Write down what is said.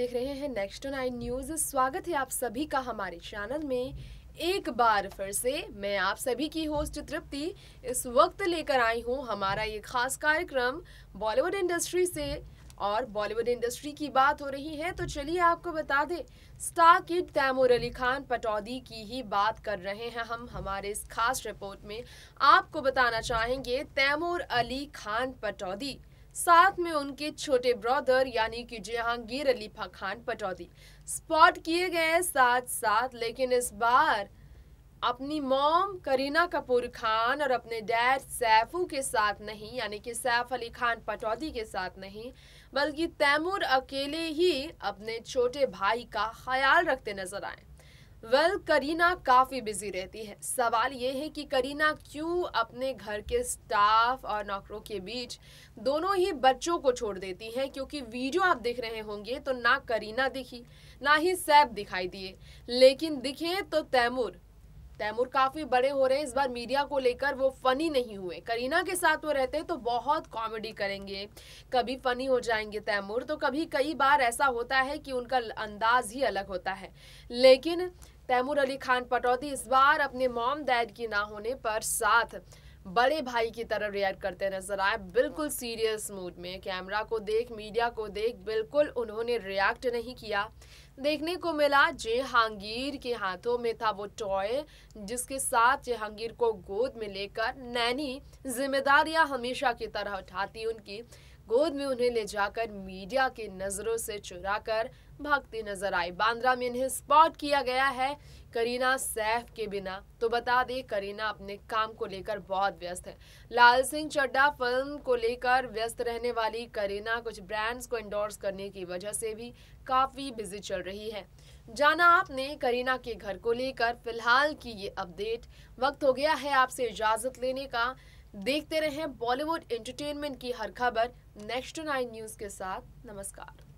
देख रहे हैं नेक्स्ट नाइन न्यूज स्वागत है आप सभी का हमारे चैनल में एक बार फिर से मैं आप सभी की होस्ट तृप्ति इस वक्त लेकर आई हूं हमारा ये खास कार्यक्रम बॉलीवुड इंडस्ट्री से और बॉलीवुड इंडस्ट्री की बात हो रही है तो चलिए आपको बता दें स्टार किड तैमूर अली खान पटौदी की ही बात कर रहे हैं हम हमारे इस खास रिपोर्ट में आपको बताना चाहेंगे तैमूर अली खान पटौदी साथ में उनके छोटे ब्रदर यानी कि जहांगीर अली खान पटौदी स्पॉट किए गए साथ साथ लेकिन इस बार अपनी मॉम करीना कपूर खान और अपने डैड सैफू के साथ नहीं यानी कि सैफ अली खान पटौदी के साथ नहीं बल्कि तैमूर अकेले ही अपने छोटे भाई का ख्याल रखते नजर आए वेल well, करीना काफ़ी बिजी रहती है सवाल ये है कि करीना क्यों अपने घर के स्टाफ और नौकरों के बीच दोनों ही बच्चों को छोड़ देती हैं क्योंकि वीडियो आप देख रहे होंगे तो ना करीना दिखी ना ही सैब दिखाई दिए लेकिन दिखे तो तैमूर तैमूर काफी बड़े हो रहे हैं इस बार मीडिया को लेकर वो फनी नहीं हुए करीना के साथ वो रहते तो बहुत कॉमेडी करेंगे कभी फनी हो जाएंगे तैमूर तो कभी कई बार ऐसा होता है कि उनका अंदाज ही अलग होता है लेकिन तैमूर अली खान पटौदी इस बार अपने मॉम डैड की ना होने पर साथ बड़े भाई की तरह रिएक्ट करते नजर आए बिल्कुल सीरियस मूड में कैमरा को देख मीडिया को देख बिल्कुल उन्होंने रिएक्ट नहीं किया देखने को मिला जहांगीर के हाथों में था वो टॉय जिसके साथ जहांगीर को गोद में लेकर नैनी जिम्मेदारियां हमेशा की तरह उठाती उनकी गोद में उन्हें ले जाकर मीडिया की नज़रों से चुरा कर भागती नजर आई बांद्रा में इन्हें स्पॉट किया गया है करीना सैफ के बिना तो बता दें करीना अपने काम को लेकर बहुत व्यस्त है लाल सिंह चड्डा फिल्म को लेकर व्यस्त रहने वाली करीना कुछ ब्रांड्स को इंडोर्स करने की वजह से भी काफ़ी बिजी चल रही है जाना आपने करीना के घर को लेकर फिलहाल की ये अपडेट वक्त हो गया है आपसे इजाज़त लेने का देखते रहें बॉलीवुड एंटरटेनमेंट की हर खबर नेक्स्ट नाइन न्यूज के साथ नमस्कार